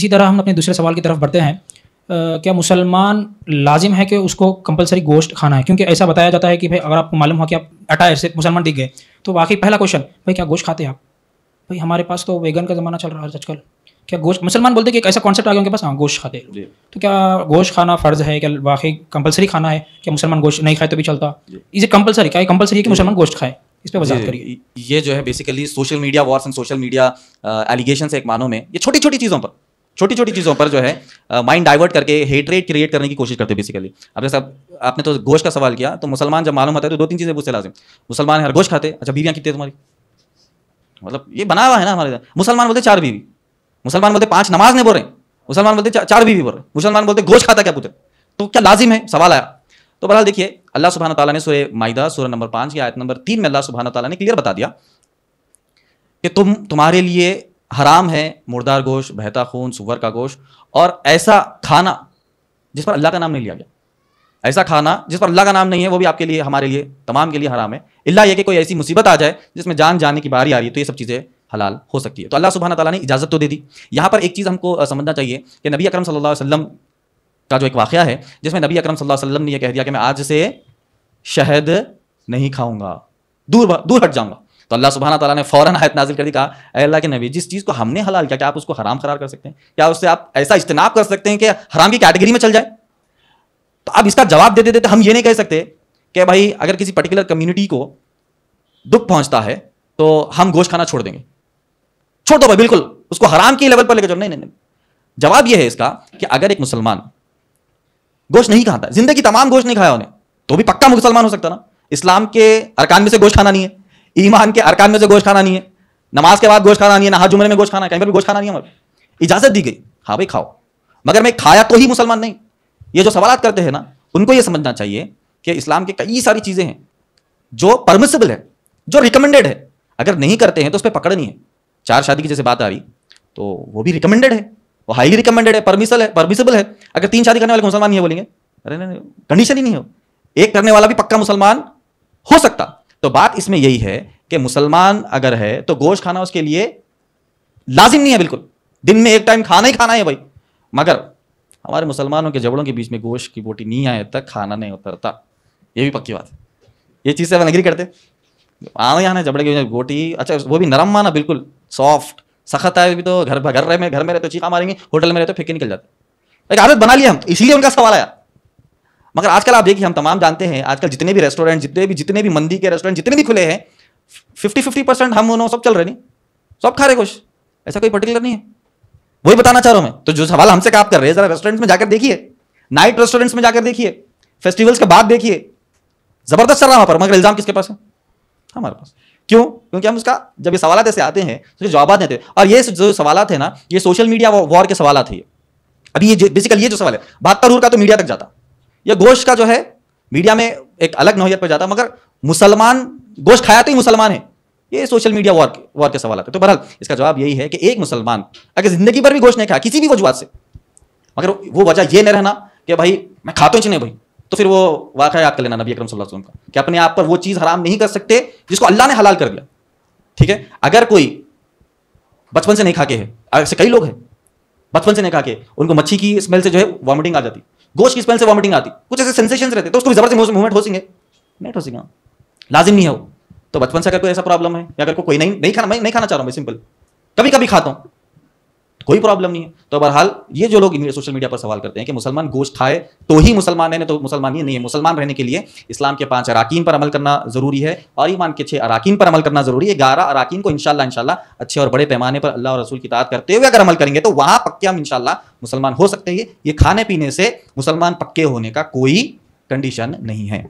इसी तरह हम अपने दूसरे सवाल की तरफ बढ़ते हैं Uh, क्या मुसलमान लाजिम है कि उसको कंपलसरी गोश्त खाना है क्योंकि ऐसा बताया जाता है कि भाई अगर आपको मालूम हो कि आप अटायर से मुसलमान दिख गए तो बाकी पहला क्वेश्चन भाई क्या गोश्त खाते हैं आप भाई हमारे पास तो वेगन का ज़माना चल रहा है आजकल क्या गोश्त मुसलमान बोलते कि एक ऐसा कॉन्सेप्ट आ गया उनके पास हाँ गोश्त खाते तो क्या गोश्त खाना फ़र्ज़ है क्या वाकई कंपलसरी खाना है क्या मुसलमान गोश्त नहीं खाए तो भी चलता इसे कंपलसरी क्या कंपलसरी है कि मुसलमान गोश्त खाए इस पर बात करिए ये जो है basically social media wars and social media allegation है एक मानों में ये छोटी छोटी चीज़ों पर छोटी छोटी चीज़ों पर जो है माइंड डाइवर्ट करके हेटरेट क्रिएट करने की कोशिश करते हैं बेसिकली अब जैसा आपने तो गोश का सवाल किया तो मुसलमान जब मालूम होता है तो दो तीन चीज़ें पूछते लाजिम मुसलमान हर गोश खाते अच्छा बीवियाँ कितनी तुम्हारी मतलब ये बना हुआ है ना हमारे मुसलमान बोलते चार बीवी मुसलमान बोलते पाँच नमाज नहीं बोल रहे मुसलमान बोलते चार बीवी बोल रहे मुसलमान बोलते गोश खाता क्या पूछे तो क्या लाजिम है सवाल आया तो बहरहाल देखिए अल्लाह सुबहाना तला ने सूर्य माहिदा सूर्य नंबर पाँच की आयत नंबर तीन में अल्लाह सुबहाना तला ने क्लियर बता दिया कि तुम तुम्हारे लिए हराम है मुर्दार गोश बहता खून सुवर का गोश और ऐसा खाना जिस पर अल्लाह का नाम नहीं लिया गया ऐसा खाना जिस पर अल्लाह का नाम नहीं है वो भी आपके लिए हमारे लिए तमाम के लिए हराम है इल्ला ये कि कोई ऐसी मुसीबत आ जाए जिसमें जान जाने की बारी आ रही है तो ये सब चीज़ें हलाल हो सकती है तो अल्लाह सुबहाना तला ने इजाज़त तो दे दी यहाँ पर एक चीज़ हमको समझना चाहिए कि नबी अक्रम सल्लल्लाहु अलैहि का जो एक वाक़ है जिसमें नबी अकरम सल्ला वसल्लम ने यह कह दिया कि मैं आज से शहद नहीं खाऊँगा दूर दूर हट जाऊँगा तो अल्लाह सुबहाना तला ने फ़ौरन आयत नाजिल कर दी कहा अल्लाह के नबी जिस चीज़ को हमने हलाल किया क्या आप उसको हराम करार कर सकते हैं क्या उससे आप ऐसा इज्तनाब कर सकते हैं कि हराम की कैटेगरी में चल जाए तो अब इसका जवाब देते देते तो हम ये नहीं कह सकते कि भाई अगर किसी पर्टिकुलर कम्युनिटी को दुख पहुंचता है तो हम गोश्त खाना छोड़ देंगे छोड़ दो भाई बिल्कुल उसको हराम के लेवल पर लेकर चलो नहीं नहीं जवाब यह है इसका कि अगर एक मुसलमान गोश्त नहीं खाता जिंदगी तमाम गोश्त नहीं खाया उन्हें तो भी पक्का मुसलमान हो सकता ना इस्लाम के अरकान में से गोश्त खाना नहीं है ईमान के अरकान में से गोश्त खाना नहीं है नमाज के बाद गोश्त खाना नहीं है नहा जुमरे में गोश्त खाना है कहीं पर भी गोश्त खाना नहीं है इजाजत दी गई हाँ भाई खाओ मगर मैं खाया तो ही मुसलमान नहीं ये जो सवाल करते हैं ना उनको ये समझना चाहिए कि इस्लाम के कई सारी चीज़ें हैं जो परमिसिबल है जो रिकमेंडेड है अगर नहीं करते हैं तो उस पर पकड़ नहीं है चार शादी की जैसे बात आ रही तो वो भी रिकमेंडेड है वो हाईली रिकमेंडेड है परमिसल है परमिसिबल है अगर तीन शादी करने वाले मुसलमान नहीं है बोलेंगे अरे नहीं कंडीशन ही नहीं हो एक करने वाला भी पक्का मुसलमान हो सकता तो बात इसमें यही है कि मुसलमान अगर है तो गोश्त खाना उसके लिए लाजिम नहीं है बिल्कुल दिन में एक टाइम खाना ही खाना है भाई मगर हमारे मुसलमानों के जबड़ों के बीच में गोश्त की बोटी नहीं आए तक खाना नहीं उतरता ये भी पक्की बात है ये चीज़ से हम एग्री करते आना हाँ यहाँ जबड़े की गोटी अच्छा वो भी नरम माना बिल्कुल सॉफ्ट सख्त आए भी तो घर घर रहे में घर में रहे तो चीखा मारेंगे होटल में रहे तो फेंके निकल जाते एक आदत बना लिया हम इसीलिए उनका सवाल आया मगर आजकल आप देखिए हम तमाम जानते हैं आजकल जितने भी रेस्टोरेंट जितने भी जितने भी मंदी के रेस्टोरेंट जितने भी खुले हैं फिफ्टी फिफ्टी परसेंट हम उन्होंने सब चल रहे नहीं सब खा रहे कुछ ऐसा कोई पर्टिकुलर नहीं है वही बताना चाह रहा हूँ मैं तो जो सवाल हमसे आप कर रहे हैं जरा रेस्टोरेंट्स में जाकर देखिए नाइट रेस्टोरेंट्स में जाकर देखिए फेस्टिवल्स के बाद देखिए जबरदस्त चल रहा है पर मगर इल्जाम किसके पास है हमारे पास क्यों क्योंकि हम उसका जब ये सवाल ऐसे आते हैं तो जवाब देते हैं और ये जो सवाल है ना ये सोशल मीडिया वॉर के सवाल थे अभी ये बेसिकली ये जो सवाल है बहत्तर का तो मीडिया तक जाता यह गोश्त का जो है मीडिया में एक अलग नोयत पर जाता मगर मुसलमान गोश्त खाया तो ही मुसलमान है ये सोशल मीडिया वॉर के वॉर के सवाल आते तो बहरहाल इसका जवाब यही है कि एक मुसलमान अगर जिंदगी भर भी गोश्त नहीं खाया किसी भी वजुआत से मगर वो वजह ये नहीं रहना कि भाई मैं खाता ही नहीं भाई तो फिर वो वाक़ याद कर लेना नबी अकरम सल्लल्लाहु अलैहि वसल्लम का कि अपने आप पर वो चीज़ हराम नहीं कर सकते जिसको अल्लाह ने हलाल कर दिया ठीक है अगर कोई बचपन से नहीं खा के है ऐसे कई लोग हैं बचपन से नहीं खा के उनको मच्छी की स्मेल से जो है वॉमिटिंग आ जाती गोश की स्मेल से वॉमिटिंग आती कुछ ऐसे सेंसेशन रहते तो उसको जबरदस्त मूवमेंट हो सेंगे नहीं हो सेंगे लाजिम नहीं है वो तो बचपन से अगर कोई ऐसा प्रॉब्लम है या अगर कोई नहीं नहीं खाना मैं नहीं खाना चाह रहा हूँ मैं सिंपल कभी कभी खाता हूँ कोई प्रॉब्लम नहीं है तो बहरहाल ये जो लोग सोशल मीडिया पर सवाल करते हैं कि मुसलमान गोश्त खाए तो ही मुसलमान है तो मुसलमान ही नहीं है मुसलमान रहने के लिए इस्लाम के पांच अरकान पर अमल करना जरूरी है और ईमान के छः अरकान पर अमल करना जरूरी है ग्यारह अरकान को इनशाला इनशाला अच्छे और बड़े पैमाने पर अल्लाह और रसूल की ताद करते हुए अगर अमल करेंगे तो वहाँ पक्के हम इनशाला मुसलमान हो सकते हैं ये खाने पीने से मुसलमान पक्के होने का कोई कंडीशन नहीं है